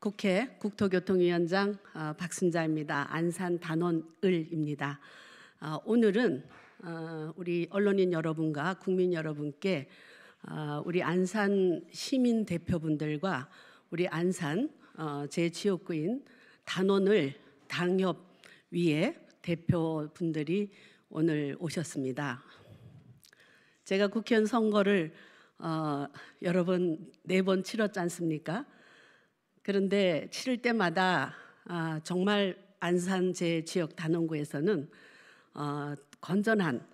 국회 국토교통위원장 어, 박순자입니다. 안산 단원을입니다. 어, 오늘은 어, 우리 언론인 여러분과 국민 여러분께 우리 안산 시민 대표분들과 우리 안산 제지역구인 단원을 당협 위에 대표분들이 오늘 오셨습니다. 제가 국회의원 선거를 여러 번, 네번 치렀지 않습니까? 그런데 치를 때마다 아, 정말 안산 제 지역 단원구에서는 어, 건전한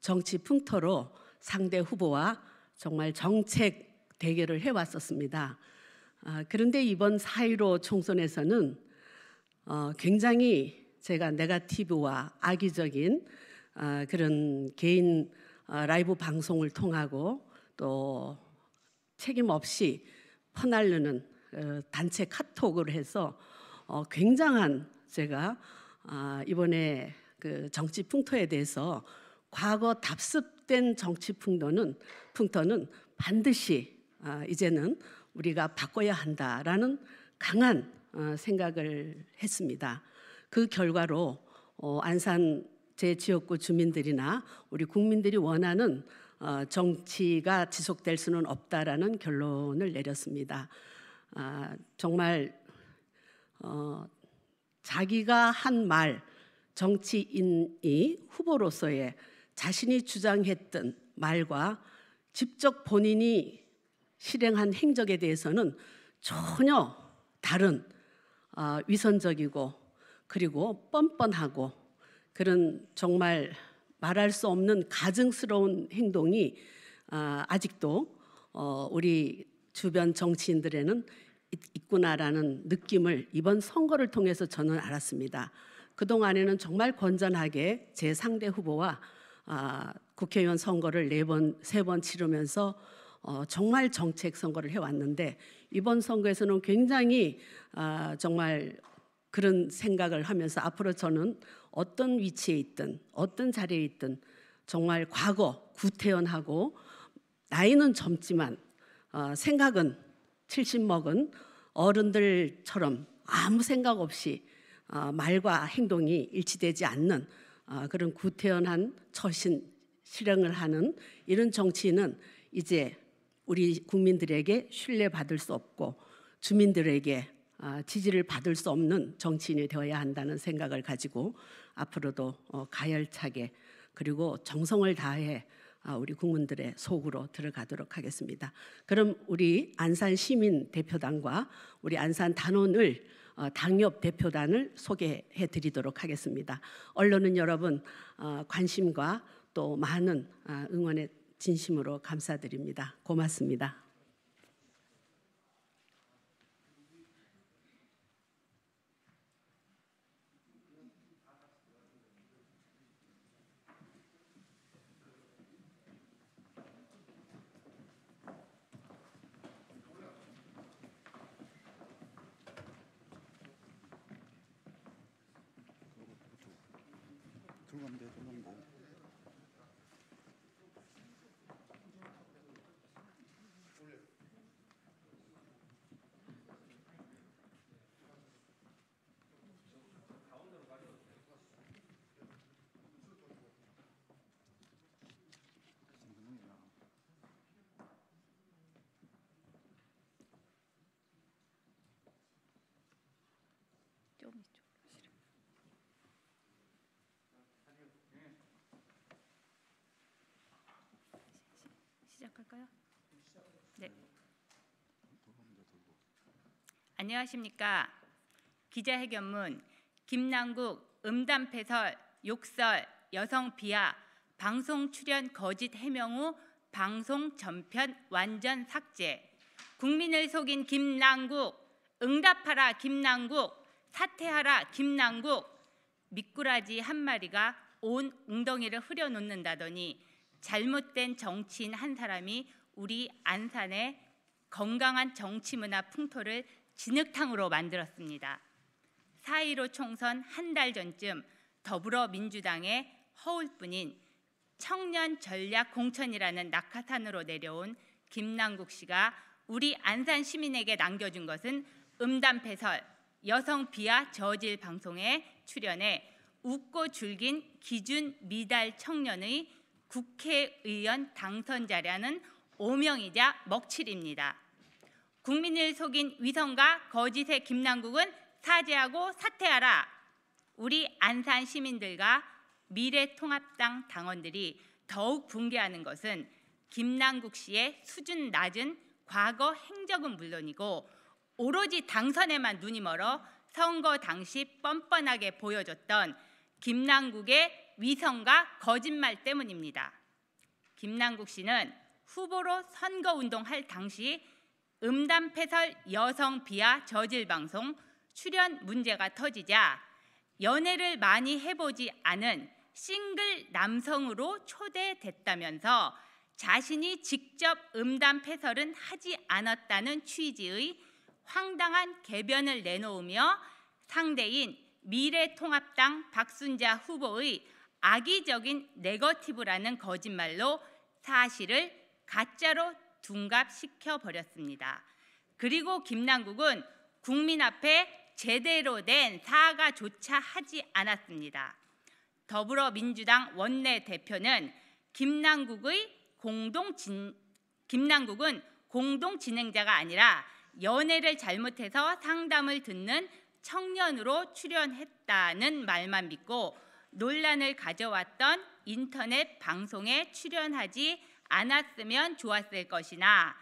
정치 풍토로 상대 후보와 정말 정책 대결을 해왔었습니다. 아, 그런데 이번 4.15 총선에서는 어, 굉장히 제가 네가티브와 악의적인 어, 그런 개인 어, 라이브 방송을 통하고 또 책임 없이 퍼나르는 어, 단체 카톡을 해서 어, 굉장한 제가 아, 이번에 그 정치 풍토에 대해서 과거 답습된 정치 풍토는 풍토는 반드시 아, 이제는 우리가 바꿔야 한다라는 강한 어, 생각을 했습니다. 그 결과로 안산 제 지역구 주민들이나 우리 국민들이 원하는 정치가 지속될 수는 없다라는 결론을 내렸습니다. 아, 정말 어, 자기가 한 말, 정치인이 후보로서의 자신이 주장했던 말과 직접 본인이 실행한 행적에 대해서는 전혀 다른 어, 위선적이고 그리고 뻔뻔하고 그런 정말 말할 수 없는 가증스러운 행동이 어, 아직도 어, 우리 주변 정치인들에는 있구나라는 느낌을 이번 선거를 통해서 저는 알았습니다. 그동안에는 정말 건전하게 제 상대 후보와 아, 국회의원 선거를 네 번, 세 번 치르면서 어, 정말 정책 선거를 해왔는데 이번 선거에서는 굉장히 아, 정말 그런 생각을 하면서 앞으로 저는 어떤 위치에 있든 어떤 자리에 있든 정말 과거 구태연하고 나이는 젊지만 어, 생각은 70 먹은 어른들처럼 아무 생각 없이 어, 말과 행동이 일치되지 않는 어, 그런 구태연한 처신 실행을 하는 이런 정치인은 이제 우리 국민들에게 신뢰받을 수 없고 주민들에게 어, 지지를 받을 수 없는 정치인이 되어야 한다는 생각을 가지고 앞으로도 어, 가열차게 그리고 정성을 다해 아, 우리 국민들의 속으로 들어가도록 하겠습니다. 그럼 우리 안산 시민 대표단과 우리 안산 단원을 어, 당협 대표단을 소개해 드리도록 하겠습니다. 언론은 여러분 어, 관심과 또 많은 아, 응원에 진심으로 감사드립니다. 고맙습니다. 중간대도 농구. 할까요? 네. 안녕하십니까. 기자회견문 김남국 음담 패설, 욕설, 여성 비하, 방송 출연 거짓 해명 후 방송 전편 완전 삭제. 국민을 속인 김남국 응답하라 김남국 사퇴하라 김남국 미꾸라지 한 마리가 온 웅덩이를 흐려놓는다더니 잘못된 정치인 한 사람이 우리 안산의 건강한 정치 문화 풍토를 진흙탕으로 만들었습니다. 4.15 총선 한 달 전쯤 더불어민주당의 허울뿐인 청년 전략 공천이라는 낙하산으로 내려온 김남국 씨가 우리 안산 시민에게 남겨준 것은 음담 패설, 여성 비하 저질 방송에 출연해 웃고 줄긴 기준 미달 청년의 국회의원 당선자라는 오명이자 먹칠입니다. 국민을 속인 위선과 거짓의 김남국은 사죄하고 사퇴하라. 우리 안산 시민들과 미래통합당 당원들이 더욱 붕괴하는 것은 김남국 씨의 수준 낮은 과거 행적은 물론이고 오로지 당선에만 눈이 멀어 선거 당시 뻔뻔하게 보여줬던 김남국의 위선과 거짓말 때문입니다. 김남국 씨는 후보로 선거운동할 당시 음담패설 여성 비하 저질 방송 출연 문제가 터지자 연애를 많이 해보지 않은 싱글 남성으로 초대됐다면서 자신이 직접 음담패설은 하지 않았다는 취지의 황당한 개변을 내놓으며 상대인 미래통합당 박순자 후보의 악의적인 네거티브라는 거짓말로 사실을 가짜로 둔갑시켜 버렸습니다. 그리고 김남국은 국민 앞에 제대로 된 사과조차 하지 않았습니다. 더불어민주당 원내대표는 김남국의 공동 진, 김남국은 공동 진행자가 아니라 연애를 잘못해서 상담을 듣는 청년으로 출연했다는 말만 믿고 논란을 가져왔던 인터넷 방송에 출연하지 않았으면 좋았을 것이나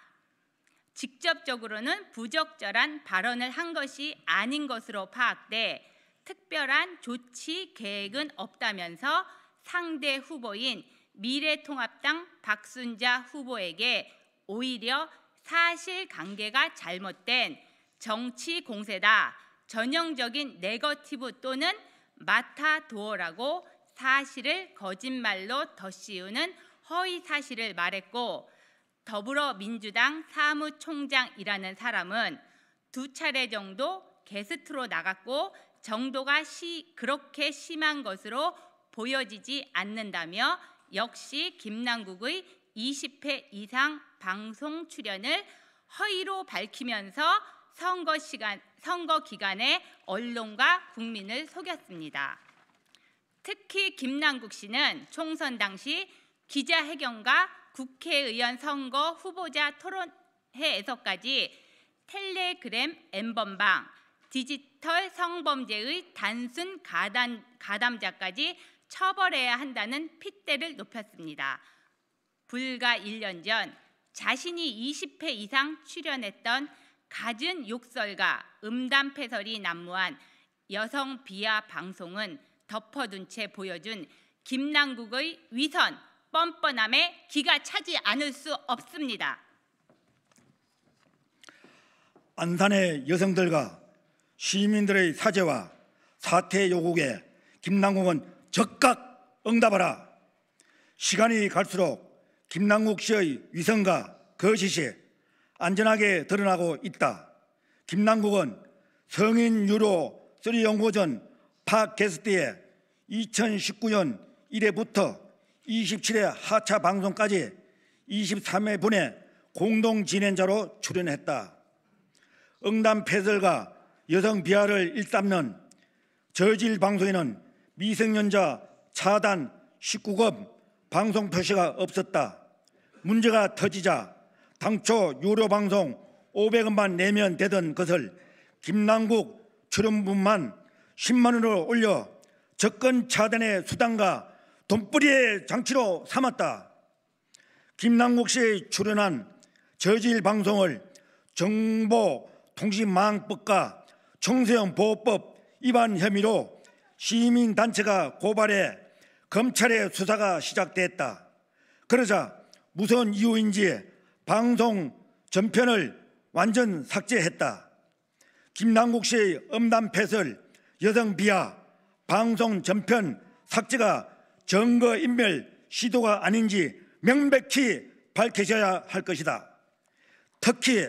직접적으로는 부적절한 발언을 한 것이 아닌 것으로 파악돼 특별한 조치 계획은 없다면서 상대 후보인 미래통합당 박순자 후보에게 오히려 사실관계가 잘못된 정치 공세다, 전형적인 네거티브 또는 마타도어라고 사실을 거짓말로 덧씌우는 허위 사실을 말했고 더불어민주당 사무총장이라는 사람은 두 차례 정도 게스트로 나갔고 정도가 시, 그렇게 심한 것으로 보여지지 않는다며 역시 김남국의 20회 이상 방송 출연을 허위로 밝히면서 선거 시간 선거 기간에 언론과 국민을 속였습니다. 특히 김남국 씨는 총선 당시 기자회견과 국회의원 선거 후보자 토론회에서까지 텔레그램 엠번방, 디지털 성범죄의 단순 가담, 가담자까지 처벌해야 한다는 핏대를 높였습니다. 불과 1년 전 자신이 20회 이상 출연했던 갖은 욕설과 음담패설이 난무한 여성 비하 방송은 덮어둔 채 보여준 김남국의 위선 뻔뻔함에 기가 차지 않을 수 없습니다. 안산의 여성들과 시민들의 사죄와 사퇴 요구에 김남국은 적각 응답하라. 시간이 갈수록 김남국 씨의 위선과 거짓이 안전하게 드러나고 있다. 김남국은 성인 유로 3 연고전 팟캐스트에 2019년 1회부터 27회 하차 방송까지 23회 분의 공동 진행자로 출연했다. 응담 패설과 여성 비하를 일삼는 저질 방송에는 미성년자 차단 19금 방송 표시가 없었다. 문제가 터지자 당초 유료 방송 500원만 내면 되던 것을 김남국 출연분만 10만 원으로 올려 적근 차단의 수단과 돈벌이의 장치로 삼았다. 김남국 씨의 출연한 저질 방송을 정보통신망법과 청소년보호법 위반 혐의로 시민단체가 고발해 검찰의 수사가 시작됐다. 그러자 무슨 이유인지 방송 전편을 완전 삭제했다. 김남국 씨의 음담 패설, 여성 비하, 방송 전편 삭제가 정거 인멸 시도가 아닌지 명백히 밝혀져야 할 것이다. 특히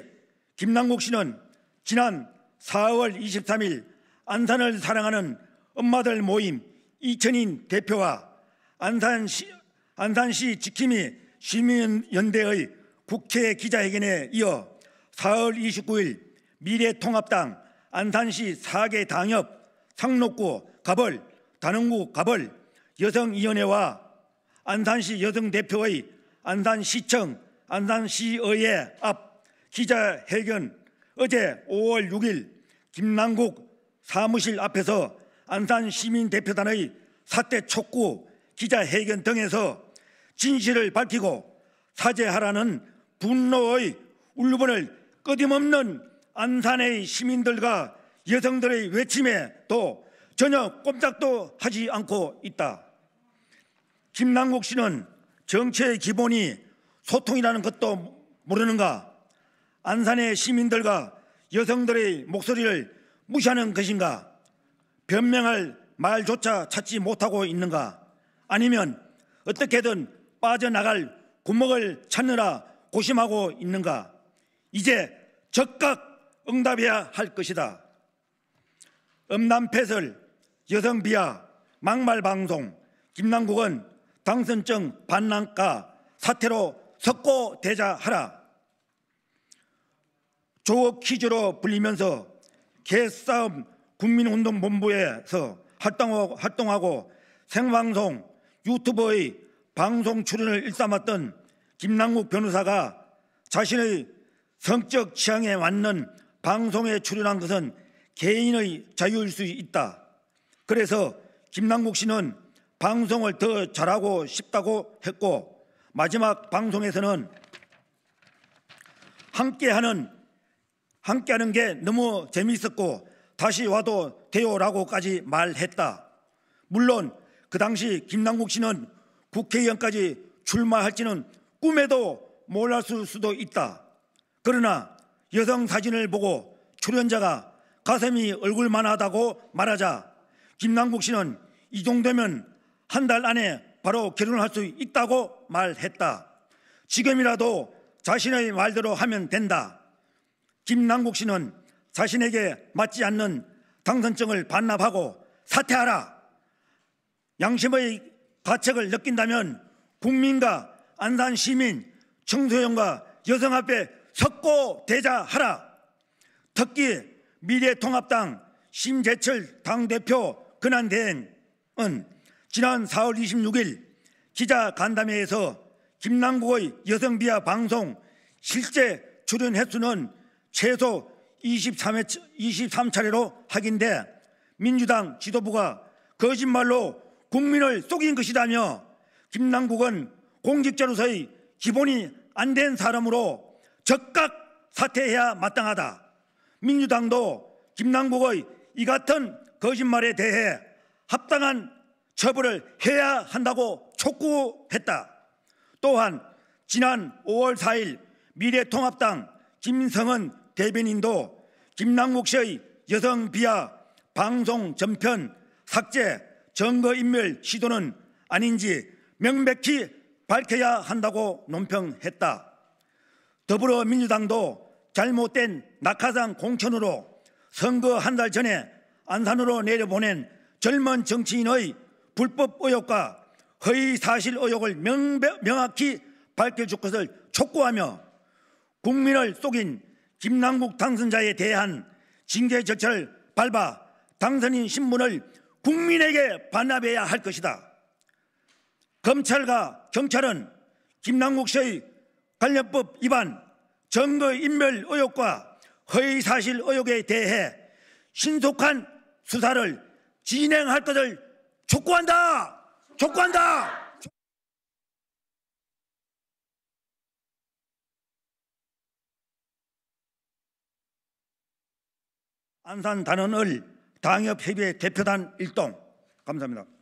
김남국 씨는 지난 4월 23일 안산을 사랑하는 엄마들 모임 이천인 대표와 안산시, 안산시 지킴이 시민연대의 국회 기자회견에 이어 4월 29일 미래통합당 안산시 4개 당협 상록구 가벌 단흥구 가벌 여성위원회와 안산시 여성대표의 안산시청 안산시의회 앞 기자회견 어제 5월 6일 김남국 사무실 앞에서 안산시민대표단의 사태 촉구 기자회견 등에서 진실을 밝히고 사죄하라는 분노의 울분을 끊임없는 안산의 시민들과 여성들의 외침에도 전혀 꼼짝도 하지 않고 있다. 김남국 씨는 정치의 기본이 소통이라는 것도 모르는가? 안산의 시민들과 여성들의 목소리를 무시하는 것인가? 변명할 말조차 찾지 못하고 있는가? 아니면 어떻게든 빠져나갈 구멍을 찾느라 고심하고 있는가? 이제 적각 응답해야 할 것이다. 음남패설 여성비하, 막말방송, 김남국은 당선증 반란가 사태로 석고 대자하라. 조업 퀴즈로 불리면서 개싸움 국민운동본부에서 활동하고 생방송 유튜버의 방송 출연을 일삼았던 김남국 변호사가 자신의 성적 취향에 맞는 방송에 출연한 것은 개인의 자유일 수 있다. 그래서 김남국 씨는 방송을 더 잘하고 싶다고 했고 마지막 방송에서는 함께하는 함께하는 게 너무 재미있었고 다시 와도 돼요라고까지 말했다. 물론 그 당시 김남국 씨는 국회의원까지 출마할지는 꿈에도 몰랐을 수도 있다. 그러나 여성 사진을 보고 출연자가 가슴이 얼굴만하다고 말하자 김남국 씨는 이 정도면 한 달 안에 바로 결혼할 수 있다고 말했다. 지금이라도 자신의 말대로 하면 된다. 김남국 씨는 자신에게 맞지 않는 당선증을 반납하고 사퇴하라. 양심의 가책을 느낀다면 국민과 안산 시민, 청소년과 여성 앞에 석고 대자하라. 특히 미래통합당 심재철 당대표 근한대행은 지난 4월 26일 기자 간담회에서 김남국의 여성비하 방송 실제 출연 횟수는 최소 23회, 23차례로 확인돼 민주당 지도부가 거짓말로 국민을 속인 것이다며 김남국은 공직자로서의 기본이 안 된 사람으로 적각 사퇴해야 마땅하다. 민주당도 김남국의 이 같은 거짓말에 대해 합당한 처벌을 해야 한다고 촉구했다. 또한 지난 5월 4일 미래통합당 김성은 대변인도 김남국 씨의 여성 비하 방송 전편 삭제 정거인멸 시도는 아닌지 명백히 밝혀야 한다고 논평했다. 더불어민주당도 잘못된 낙하산 공천으로 선거 한 달 전에 안산으로 내려보낸 젊은 정치인의 불법 의혹과 허위 사실 의혹을 명백, 명확히 밝혀줄 것을 촉구하며 국민을 속인 김남국 당선자에 대한 징계 절차를 밟아 당선인 신분을 국민에게 반납해야 할 것이다. 검찰과 경찰은 김남국 씨의 관련법 위반, 정거인멸 의혹과 허위사실 의혹에 대해 신속한 수사를 진행할 것을 촉구한다! 촉구한다! 안산 단원을 당협협의 회 대표단 일동 감사합니다.